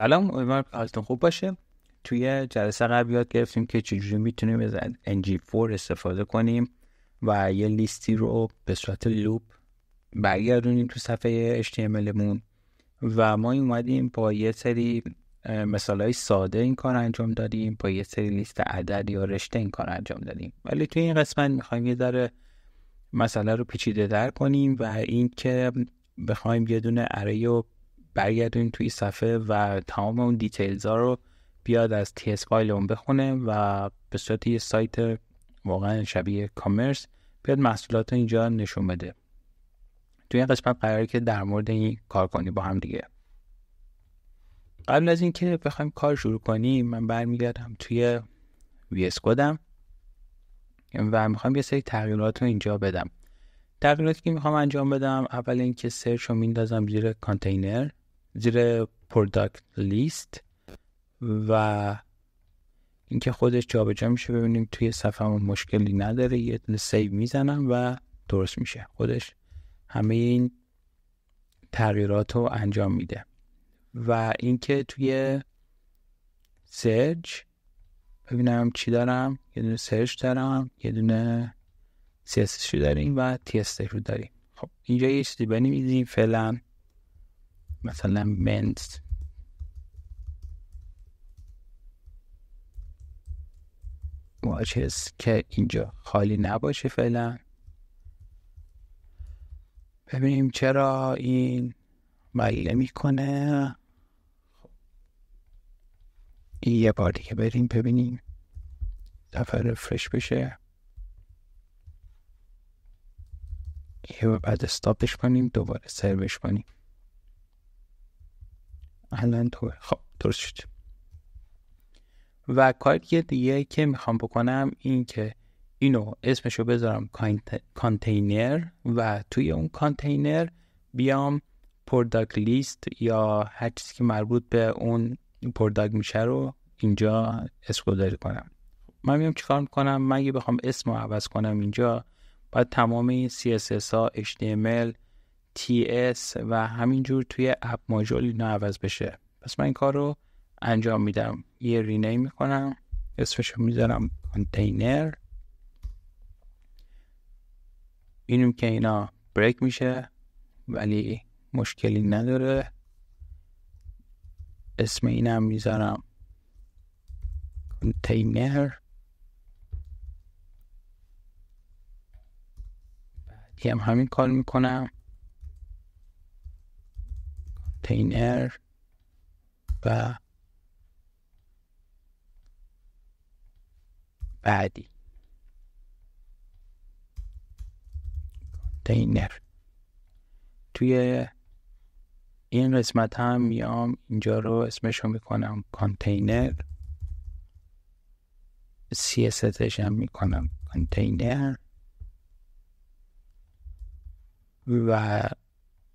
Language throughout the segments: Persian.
و امیدوارم حالتون خوب باشه توی جلسه قبل یاد گرفتیم که چجوری میتونیم از NG4 استفاده کنیم و یه لیستی رو به صورت لوپ برگردونیم تو صفحه HTML مون و ما اومدیم با یه سری مثال های ساده این کار انجام دادیم با یه سری لیست عدد یا رشته این کار انجام دادیم ولی توی این قسمت میخوایم یه ذره مسئله رو پیچیده در کنیم و اینکه بخوایم یه دونه برگردونیم توی صفحه و تمام اون دیتیلز ها رو بیاد از اس فایل اون بخونه و به صورت یه سایت واقعا شبیه کامرس بیاد محصولات اینجا نشون بده توی این قسمت قراره که در مورد این کار کنی با هم دیگه قبل از اینکه بخوایم کار شروع کنیم من برمیگردم توی اس کدم و میخوام یه سری تغییرات رو اینجا بدم تغییراتی که میخوام انجام بدم اول اینکه سرچ رو میندازم زیر کانتینر زیر پروداکت لیست و اینکه خودش جابجا میشه ببینیم توی صفحهمون مشکلی نداره یه سیو میزنم و درست میشه خودش همه این تغییرات رو انجام میده و اینکه توی سرچ ببینم چی دارم یه دونه سرچ دارم یه دونه CSS داریم و TSS رو داریم خب اینجا یه چیزی بنویسیم فعلا مثلا منس واچس که اینجا خالی نباشه فعلا ببینیم چرا این مله میکنه این یه بار دیگه بریم ببینیم دفعه رفرش بشه یه بعد استاپش کنیم دوباره سروش کنیم الان تو خب درست شد و کار یه دیگه که میخوام بکنم این که اینو اسمشو بذارم کانتینر و توی اون کانتینر بیام پرداک لیست یا هر چیزی که مربوط به اون پرداک میشه رو اینجا اسم کنم من میام چیکار میکنم من اگه بخوام اسم رو عوض کنم اینجا باید تمام این CSS ها HTML TS و همینجور توی اپ ماژول اینا عوض بشه پس من این کار رو انجام میدم یه رینیم میکنم اسمش رو میذارم کانتینر بینیم که اینا بریک میشه ولی مشکلی نداره اسم اینم میذارم کانتینر یه هم همین کار میکنم کانتینر و بعدی کانتینر توی این قسمت هم میام اینجا رو اسمشو میکنم کانتینر سیاستش هم میکنم کانتینر و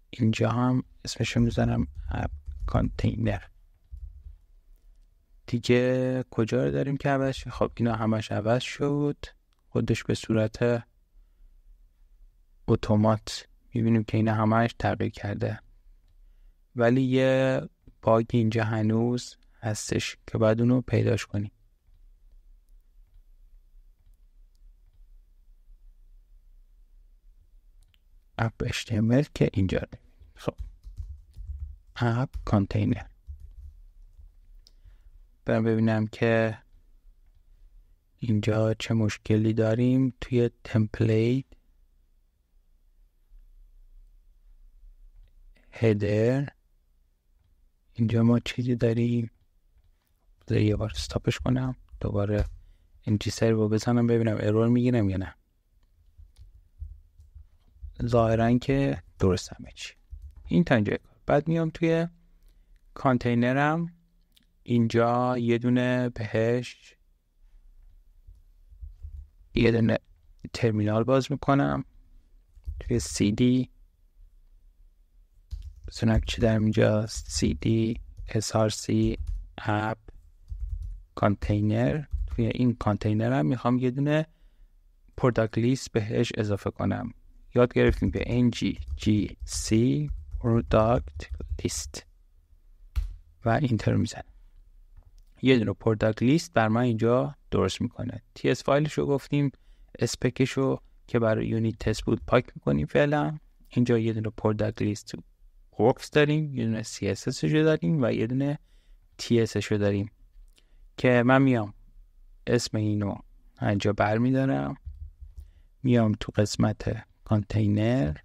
اینجا هم اسمش میزنم اب کانتینر دیگه کجا رو داریم که عوض شد خب اینا همش عوض شد خودش به صورت اتومات میبینیم که اینا همش تغییر کرده ولی یه باگ اینجا هنوز هستش که باید اونو پیداش کنیم اپ HTML که اینجا خب اپ کانتینر برم ببینم که اینجا چه مشکلی داریم توی تمپلیت هدر اینجا ما چیزی داریم یه بار ستاپش کنم دوباره این سر رو بزنم ببینم ارور میگیرم یا نه ظاهرا که درست همه چی این تا اینجا بعد میام توی کانتینرم اینجا یه دونه بهش یه دونه ترمینال باز میکنم توی سی دی چی در اینجا سی دی SRC اپ کانتینر توی این کانتینرم میخوام یه دونه پروداکت لیست بهش اضافه کنم یاد گرفتیم که c Product List و اینتر میزن یه دونه پروداکت لیست بر من اینجا درست میکنه ts فایلش رو گفتیم اسپکش رو که برای یونیت تست بود پاک میکنیم فعلا اینجا یه دونه پروداکت لیست works داریم یه دونه css داریم و یه دونه ts داریم که من میام اسم اینو اینجا برمیدارم میام تو قسمت کانتینر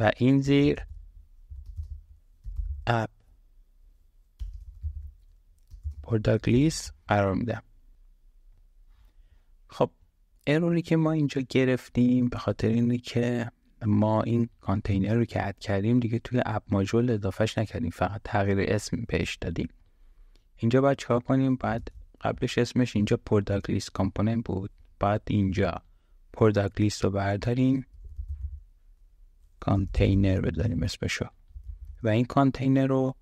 و این زیر اپ پرداگلیس قرار میدم خب اروری که ما اینجا گرفتیم به خاطر اینه که ما این کانتینر رو که اد کردیم دیگه توی اپ ماژول اضافهش نکردیم فقط تغییر اسم پیش دادیم اینجا باید چکار کنیم بعد قبلش اسمش اینجا پرداگلیس کامپوننت بود بعد اینجا پرداگلیس رو برداریم کانتینر بذاریم اسمشو و این کانتینر رو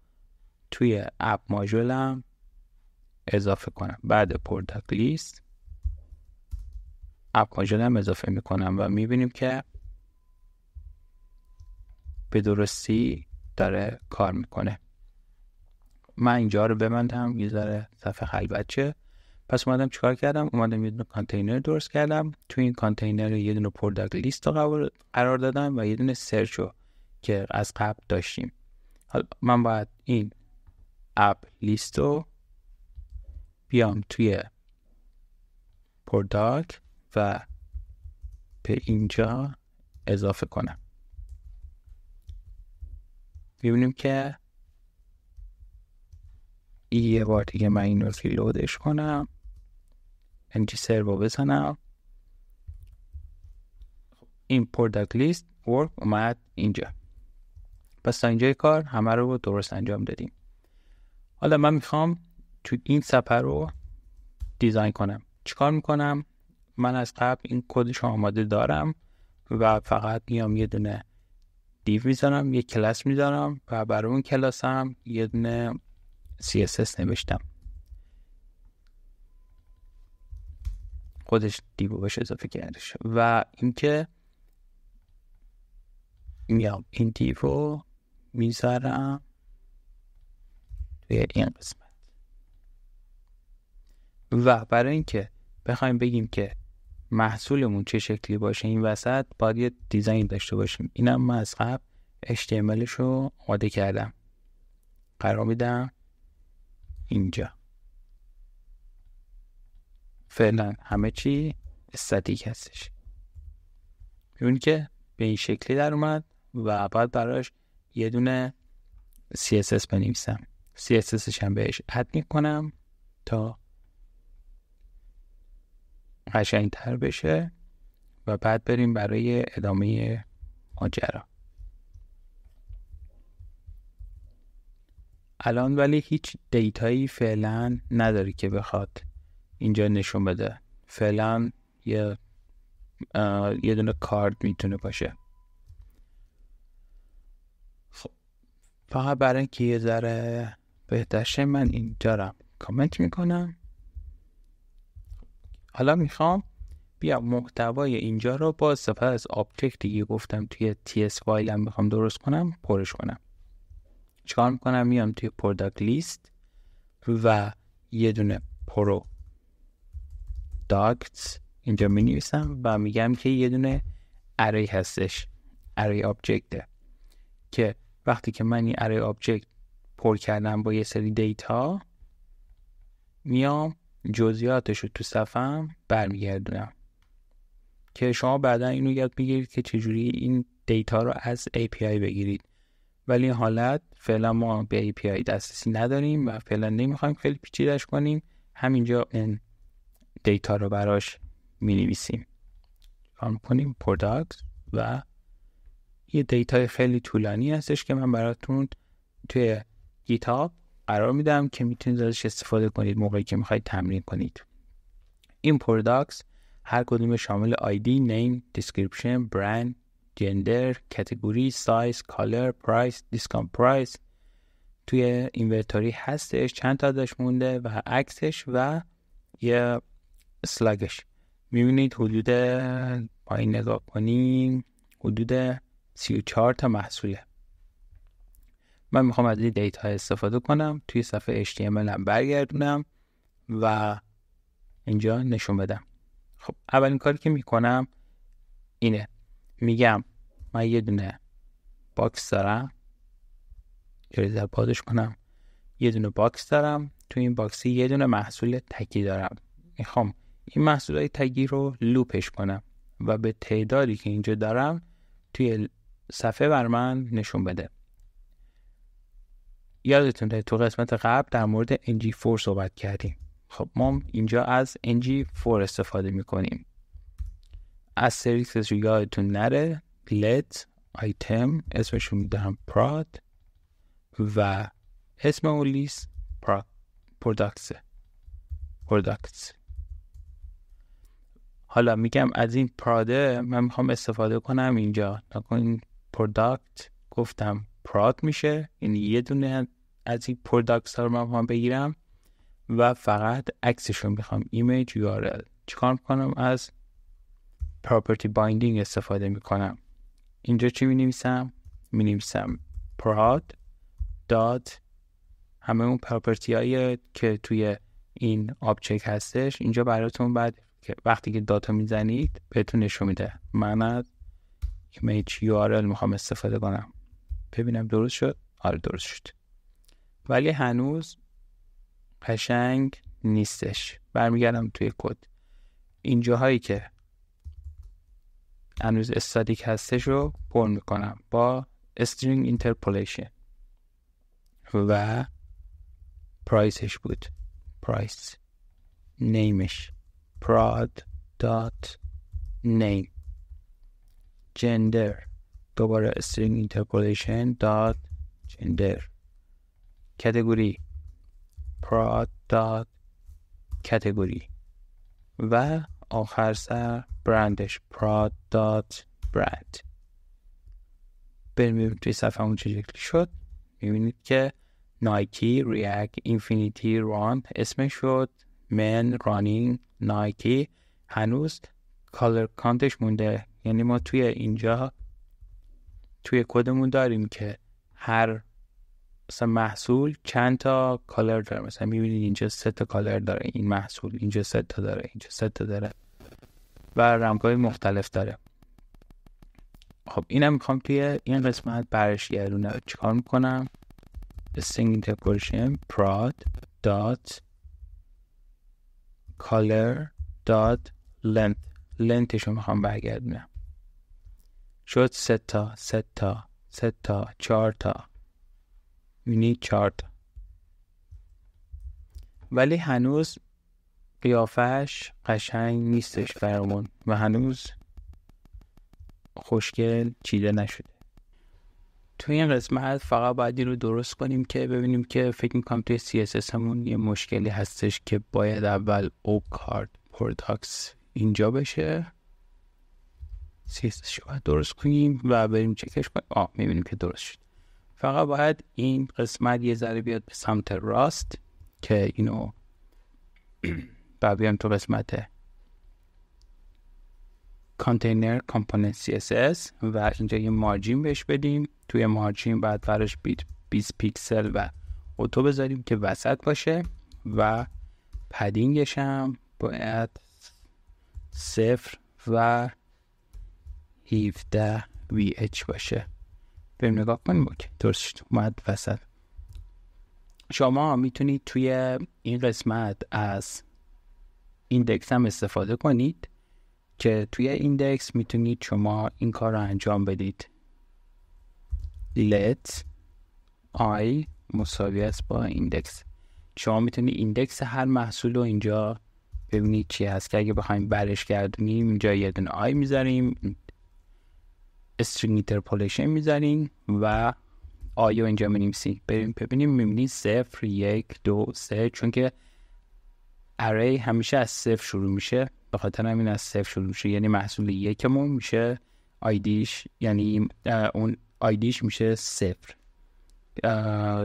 توی اپ ماژولم اضافه کنم بعد پروداکت لیست اپ ماژولم اضافه میکنم و میبینیم که به درستی داره کار میکنه من اینجا رو ببندم یه ذره صفحه خلوت پس اومدم چیکار کردم اومدم یه دونه کانتینر درست کردم تو این کانتینر یه دونه پروداکت لیست قرار دادم و یه دونه سرچ رو که از قبل داشتیم حالا من باید این اپ لیست رو بیام توی پروداکت و به اینجا اضافه کنم ببینیم که یه بار دیگه من این رو لودش کنم ng یعنی servo بزنم این پرداک لیست ورک اومد اینجا پس تا اینجای کار همه رو درست انجام دادیم حالا من میخوام تو این سپر رو دیزاین کنم چیکار میکنم من از قبل این کدش آماده دارم و فقط میام یه دونه دیو میذارم یه کلاس میذارم و برای اون کلاسم یه دونه CSS نوشتم خودش دیو بهش اضافه کردش و اینکه میام این دیو رو میذارم توی این قسمت و برای اینکه بخوایم بگیم که محصولمون چه شکلی باشه این وسط باید یه دیزاین داشته باشیم اینم من از قبل HTMLش رو آماده کردم قرار میدم اینجا فعلا همه چی استاتیک هستش اون که به این شکلی در اومد و بعد براش یه دونه CSS بنویسم CSS هم بهش اد میکنم تا تر بشه و بعد بریم برای ادامه ماجرا الان ولی هیچ دیتایی فعلا نداری که بخواد اینجا نشون بده فعلا یه یه دونه کارد میتونه باشه خب فقط برای اینکه یه ذره بهترشه من اینجا را کامنت میکنم حالا میخوام بیا محتوای اینجا رو با استفاده از آبجکتی که گفتم توی فایل فایلم میخوام درست کنم پرش کنم چکار میکنم میام توی پروداکت لیست و یه دونه پرو اینجا می نویسم و میگم که یه دونه اری هستش اری آبجکت که وقتی که من این اری آبجکت پر کردم با یه سری دیتا میام جزئیاتش رو تو صفم برمیگردونم که شما بعدا اینو یاد میگیرید که چجوری این دیتا رو از API بگیرید ولی این حالت فعلا ما به API دسترسی نداریم و فعلا نمیخوایم خیلی پیچیدش کنیم همینجا این دیتا رو براش می نویسیم آن کنیم پروداکت و یه دیتا خیلی طولانی هستش که من براتون توی گیتاب قرار میدم که میتونید ازش استفاده کنید موقعی که میخواید تمرین کنید این پروداکت هر کدوم شامل آیدی، نیم، دیسکریپشن، برند، جندر، کتگوری، سایز، کالر، پرایس، دیسکانت پرایس توی اینورتوری هستش چند تا داشت مونده و عکسش و یه اسلاگش میبینید حدود پایین نگاه کنیم حدود 34 تا محصوله من میخوام از این دیتا استفاده کنم توی صفحه HTML هم برگردونم و اینجا نشون بدم خب اولین کاری که میکنم اینه میگم من یه دونه باکس دارم در پادش کنم یه دونه باکس دارم توی این باکسی یه دونه محصول تکی دارم میخوام این محصول های تگی رو لوپش کنم و به تعدادی که اینجا دارم توی صفحه بر من نشون بده یادتونه تو قسمت قبل در مورد NG4 صحبت کردیم خب ما اینجا از NG4 استفاده میکنیم از سریکسش رو یادتون نره let آیتم اسمش رو prod و اسم اون لیست پردکتس حالا میگم از این پراده من میخوام استفاده کنم اینجا نکن این پروداکت گفتم پراد میشه یعنی یه دونه از این پروداکت ها رو من میخوام بگیرم و فقط عکسش رو میخوام ایمیج یو آر چیکار کنم از پراپرتی بایندینگ استفاده میکنم اینجا چی می نویسم می نویسم پراد داد همه اون پراپرتی هایی که توی این آبچک هستش اینجا براتون بعد که وقتی که داتا میزنید بهتون نشون میده من از ایمیج URL میخوام استفاده کنم ببینم درست شد آره درست شد ولی هنوز پشنگ نیستش برمیگردم توی کد اینجاهایی که هنوز استادیک هستش رو پر میکنم با string interpolation و پرایسش بود پرایس نیمش prod.name gender دوباره string interpolation dot gender category prod category و آخر سر برندش prod dot brand بریم توی صفحه اون چه شکلی شد میبینید که نایکی ریاک اینفینیتی رامپ اسمش شد من رانین نایکی هنوز کالر کانتش مونده یعنی ما توی اینجا توی کدمون داریم که هر مثلا محصول چند تا کالر داره مثلا میبینید اینجا سه تا کالر داره این محصول اینجا سه تا داره اینجا سه تا داره و رنگ‌های مختلف داره خب اینم میخوام توی این قسمت برش گردونم چیکار میکنم string interpolation پراد دات کالر داد لنت لنتش رو میخوام برگردونم شد سه تا سه تا سه تا چهار تا یعنی چهار تا ولی هنوز قیافش قشنگ نیستش برامون و هنوز خوشگل چیده نشده توی این قسمت فقط باید این رو درست کنیم که ببینیم که فکر میکنم توی CSS همون یه مشکلی هستش که باید اول او کارد پروداکس اینجا بشه CSS رو درست کنیم و بریم چکش کنیم آه میبینیم که درست شد فقط باید این قسمت یه ذره بیاد به سمت راست که اینو بعد تو قسمت کانتینر کامپوننت CSS و اینجا یه مارجین بهش بدیم توی مارجین بعد بیت 20 پیکسل و اوتو بذاریم که وسط باشه و پدینگش هم باید صفر و 17 VH باشه بریم نگاه کنیم اوکی درست شد اومد وسط شما میتونید توی این قسمت از ایندکس هم استفاده کنید که توی ایندکس میتونید شما این کار رو انجام بدید let i مساوی است با ایندکس شما میتونید ایندکس هر محصول رو اینجا ببینید چی هست که اگه بخوایم برش گردونیم اینجا یه دونه آی میذاریم استرینگ اینترپولیشن میذاریم و آی رو اینجا میبینیم سی ببینیم میبینید صفر یک دو سه چون که array همیشه از صفر شروع میشه به خاطر همین از صفر شروع میشه یعنی محصول یکمون میشه آیدیش یعنی اون آیدیش میشه صفر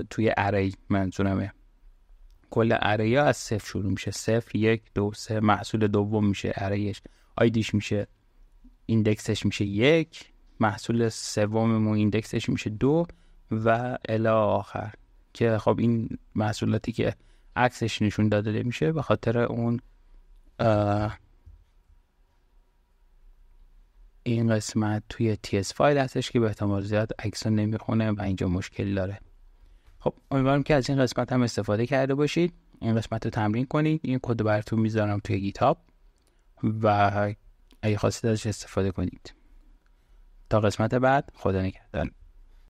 توی array منظورمه کل array ها از صفر شروع میشه صفر یک دو سه محصول دوم میشه اریش آیدیش میشه ایندکسش میشه یک محصول سوممون ایندکسش میشه دو و الی آخر که خب این محصولاتی که عکسش نشون داده میشه به خاطر اون این قسمت توی TS فایل هستش که به احتمال زیاد عکس نمیخونه و اینجا مشکلی داره خب امیدوارم که از این قسمت هم استفاده کرده باشید این قسمت رو تمرین کنید این کد براتون میذارم توی گیتاب و اگه خواستید ازش استفاده کنید تا قسمت بعد خدا نگهدار